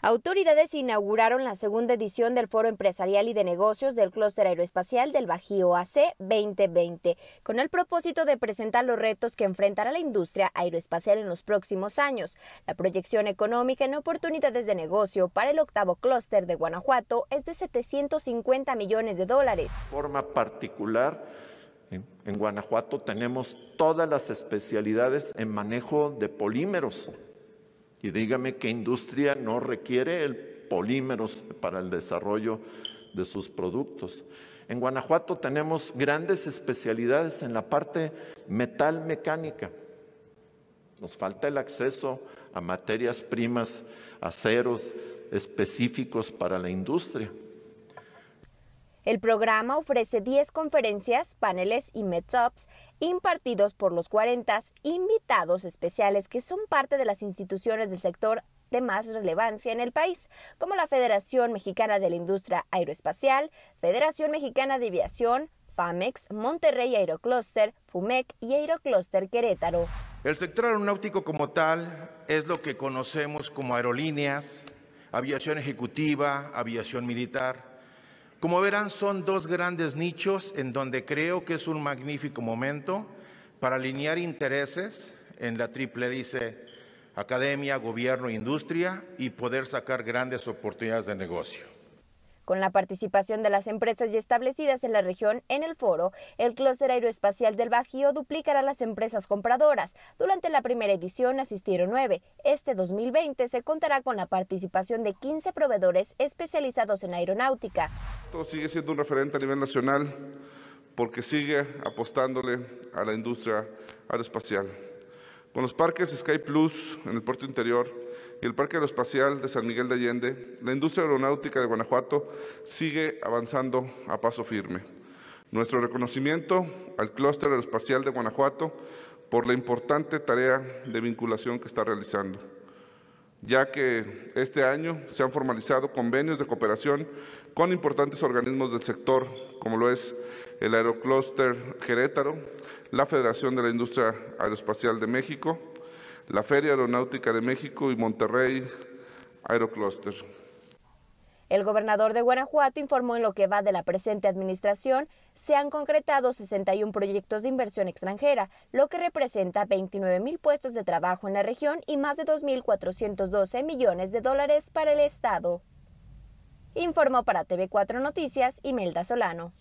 Autoridades inauguraron la segunda edición del Foro Empresarial y de Negocios del Clúster Aeroespacial del Bajío AC 2020, con el propósito de presentar los retos que enfrentará la industria aeroespacial en los próximos años, la proyección económica en oportunidades de negocio para el octavo clúster de Guanajuato es de 750 millones de dólares. De forma particular, en Guanajuato tenemos todas las especialidades en manejo de polímeros y dígame qué industria no requiere el polímeros para el desarrollo de sus productos. En Guanajuato tenemos grandes especialidades en la parte metal mecánica. Nos falta el acceso a materias primas, aceros específicos para la industria. El programa ofrece 10 conferencias, paneles y meetups impartidos por los 40 invitados especiales que son parte de las instituciones del sector de más relevancia en el país, como la Federación Mexicana de la Industria Aeroespacial, Federación Mexicana de Aviación, FAMEX, Monterrey Aerocluster, FUMEC y Aerocluster Querétaro. El sector aeronáutico como tal es lo que conocemos como aerolíneas, aviación ejecutiva, aviación militar. Como verán, son dos grandes nichos en donde creo que es un magnífico momento para alinear intereses en la triple dice, academia, gobierno, industria y poder sacar grandes oportunidades de negocio. Con la participación de las empresas ya establecidas en la región en el foro, el clúster aeroespacial del Bajío duplicará las empresas compradoras. Durante la primera edición asistieron nueve. Este 2020 se contará con la participación de 15 proveedores especializados en aeronáutica. Todo sigue siendo un referente a nivel nacional porque sigue apostándole a la industria aeroespacial. Con los parques Sky Plus en el puerto interior y el Parque Aeroespacial de San Miguel de Allende, la industria aeronáutica de Guanajuato sigue avanzando a paso firme. Nuestro reconocimiento al clúster aeroespacial de Guanajuato por la importante tarea de vinculación que está realizando ya que este año se han formalizado convenios de cooperación con importantes organismos del sector, como lo es el Aerocluster Gerétaro, la Federación de la Industria Aeroespacial de México, la Feria Aeronáutica de México y Monterrey Aerocluster. El gobernador de Guanajuato informó en lo que va de la presente administración se han concretado 61 proyectos de inversión extranjera, lo que representa 29.000 puestos de trabajo en la región y más de 2.412 millones de dólares para el Estado. Informó para TV4 Noticias Imelda Solano.